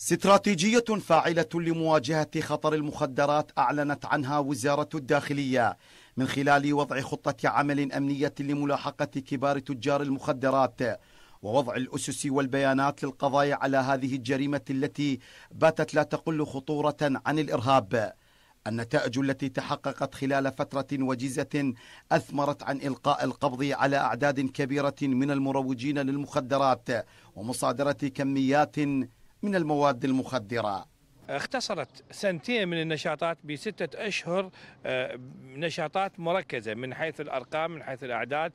استراتيجية فاعلة لمواجهة خطر المخدرات أعلنت عنها وزارة الداخلية من خلال وضع خطة عمل أمنية لملاحقة كبار تجار المخدرات ووضع الأسس والبيانات للقضاء على هذه الجريمة التي باتت لا تقل خطورة عن الإرهاب النتائج التي تحققت خلال فترة وجيزة أثمرت عن إلقاء القبض على أعداد كبيرة من المروجين للمخدرات ومصادرة كميات من المواد المخدرة اختصرت سنتين من النشاطات بستة أشهر آه، نشاطات مركزة من حيث الأرقام من حيث الأعداد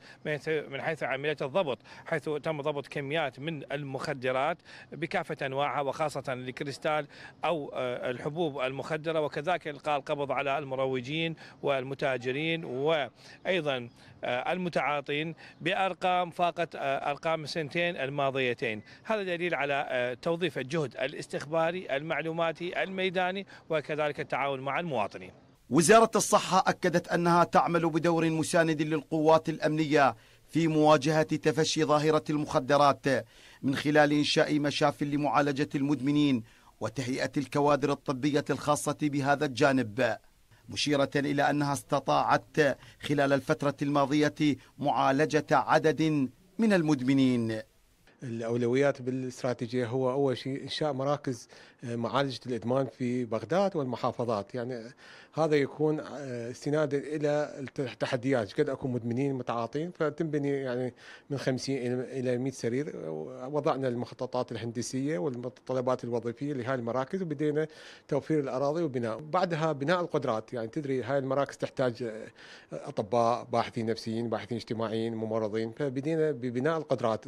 من حيث عملية الضبط حيث تم ضبط كميات من المخدرات بكافة أنواعها وخاصة الكريستال أو آه، الحبوب المخدرة وكذلك إلقاء القبض على المروجين والمتاجرين وأيضا آه، المتعاطين بأرقام فاقت أرقام السنتين الماضيتين هذا دليل على توظيف الجهد الاستخباري المعلوماتي الميداني وكذلك التعاون مع المواطنين وزارة الصحة أكدت أنها تعمل بدور مساند للقوات الأمنية في مواجهة تفشي ظاهرة المخدرات من خلال إنشاء مشاف لمعالجة المدمنين وتهيئة الكوادر الطبية الخاصة بهذا الجانب مشيرة إلى أنها استطاعت خلال الفترة الماضية معالجة عدد من المدمنين الأولويات بالاستراتيجية هو أول شيء إنشاء مراكز آه، معالجة الإدمان في بغداد والمحافظات يعني هذا يكون آه، استنادا إلى التحديات قد أكو مدمنين متعاطين فتنبني يعني من 50 إلى 100 سرير وضعنا المخططات الهندسية والمتطلبات الوظيفية لهذه المراكز وبدينا توفير الأراضي وبناء بعدها بناء القدرات يعني تدري هاي المراكز تحتاج آه، أطباء باحثين نفسيين باحثين اجتماعيين ممرضين فبدينا ببناء القدرات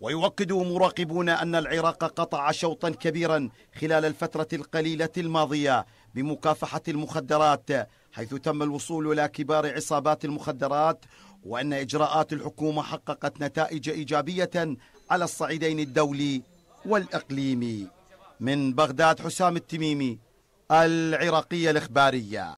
ويؤكد مراقبون أن العراق قطع شوطا كبيرا خلال الفترة القليلة الماضية بمكافحة المخدرات حيث تم الوصول إلى كبار عصابات المخدرات وأن إجراءات الحكومة حققت نتائج إيجابية على الصعيدين الدولي والإقليمي من بغداد حسام التميمي العراقية الإخبارية